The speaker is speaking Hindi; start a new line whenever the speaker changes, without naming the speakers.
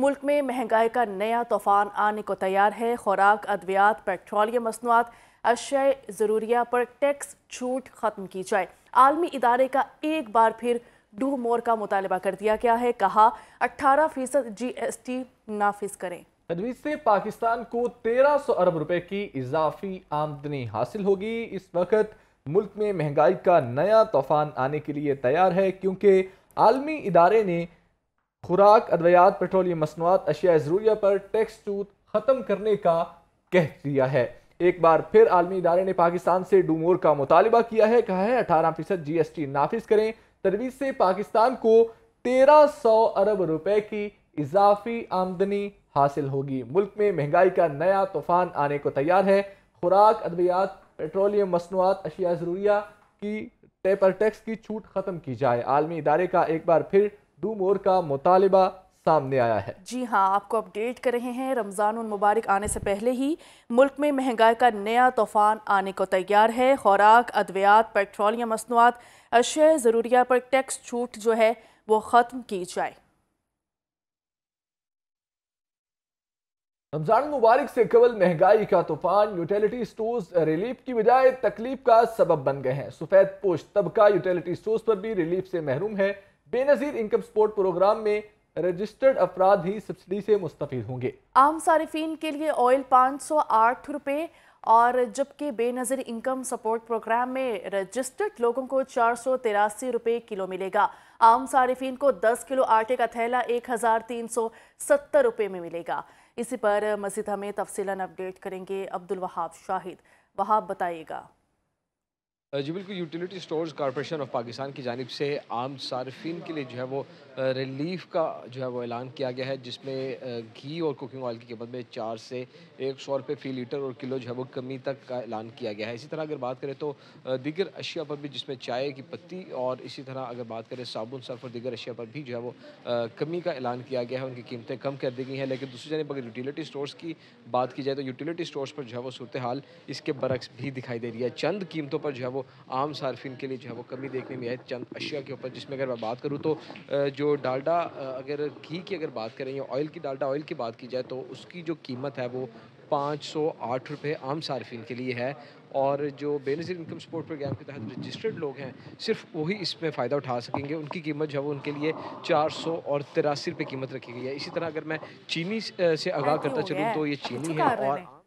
मुल्क में महंगाई का नया तूफान आने को तैयार है खुराक अद्वियात पेट्रोलियम मसनूआत अशय ज़रूरिया पर टैक्स छूट ख़त्म की जाए आलमी इदारे का एक बार फिर डू मोर का मुतालबा कर दिया गया है कहा अट्ठारह फीसद जी एस टी नाफिज करें
तजवीज़ से पाकिस्तान को तेरह सौ अरब रुपए की इजाफी आमदनी हासिल होगी इस वक्त मुल्क में महंगाई का नया तूफान आने के लिए तैयार है क्योंकि आलमी इदारे ने खुराक अद्वियात पेट्रोलियम मसनवाद अशिया ज़रूरिया पर टैक्स छूट ख़त्म करने का कह दिया है एक बार फिर आलमी इदारे ने पाकिस्तान से डूमोर का मुतालबा किया है कहा है अठारह फीसद जी एस टी नाफिज करें तरवीज से पाकिस्तान को तेरह सौ अरब रुपए की इजाफी आमदनी हासिल होगी मुल्क में महंगाई का नया तूफान आने को तैयार है खुराक अद्वियात पेट्रोलियम मसनवाद अशिया ज़रूरिया की टेपर टैक्स की छूट ख़त्म की जाए आलमी इदारे का एक बार फिर डूम मोर का मुतालबा सामने आया है
जी हाँ आपको अपडेट कर रहे हैं रमज़ान मुबारक आने से पहले ही मुल्क में महंगाई का नया तूफान आने को तैयार है खुराक अद्वियात पेट्रोलियम मसनूआत अशय ज़रूरिया पर टैक्स छूट जो है वो ख़त्म की जाए
रमजान मुबारक से कबल महंगाई का तूफान यूटिलिटी स्टोर्स रिलीफ की बजाय तकलीफ का सबब बन गए हैं सफेद पोष तबका यूटिलिटी स्टोर्स पर भी रिलीफ से महरूम है बेनजीर इनकम सपोर्ट प्रोग्राम में रजिस्टर्ड अफराद ही सब्सिडी से मुस्तफ़ होंगे
आम सार्फिन के लिए ऑयल पाँच सौ आठ रुपये और जबकि बेनजीर इनकम सपोर्ट प्रोग्राम में रजिस्टर्ड लोगों को चार सौ तिरासी रुपये किलो मिलेगा आम सार्फिन को दस किलो आटे का थैला एक हज़ार तीन सौ सत्तर रुपये में मिलेगा इसी पर मजीद हमें तफसीला अपडेट करेंगे अब्दुल वहाब शाहिद वहाब बताइएगा
जी बिल्कुल utility stores corporation of Pakistan की जानब से आम सार्फिन के लिए जो है वो रिलीफ का जो है वो ऐलान किया गया है जिसमें घी और कुकिंग ऑयल की कीमत में चार से एक सौ रुपये फ़ी लीटर और किलो जो है वो कमी तक का ऐलान किया गया है इसी तरह अगर बात करें तो दिगर अशिया पर भी जिसमें चाय की पत्ती और इसी तरह अगर बात करें साबुन सर्फ और दिगर अशिया पर भी जो है वो कमी का ऐलान किया गया है उनकी कीमतें कम कर दी गई हैं लेकिन दूसरी जानब अगर यूटिलिटी स्टोर्स की बात की जाए तो यूटिलिटी स्टोर्स पर जो है वो सूरत हाल इसके बरक्स भी दिखाई दे रही है चंद कीमतों पर जो है वो आम सार्फिन के लिए जो है वो कमी देखने में आई चंद अशिया के ऊपर जिसमें अगर मैं बात करूँ तो जो डालडा अगर घी की अगर बात करें या ऑयल की डालडा ऑयल की बात की जाए तो उसकी जो कीमत है वो पाँच सौ आठ रुपये आम सार्फिन के लिए है और जो बेनजी इनकम सपोर्ट प्रोग्राम के तहत रजिस्टर्ड लोग हैं सिर्फ वही इसमें फ़ायदा उठा सकेंगे उनकी कीमत जो है वो उनके लिए चार सौ और तिरासी रुपये कीमत रखी गई है इसी तरह अगर मैं चीनी से आगाह करता चलूँ तो ये चीनी है
और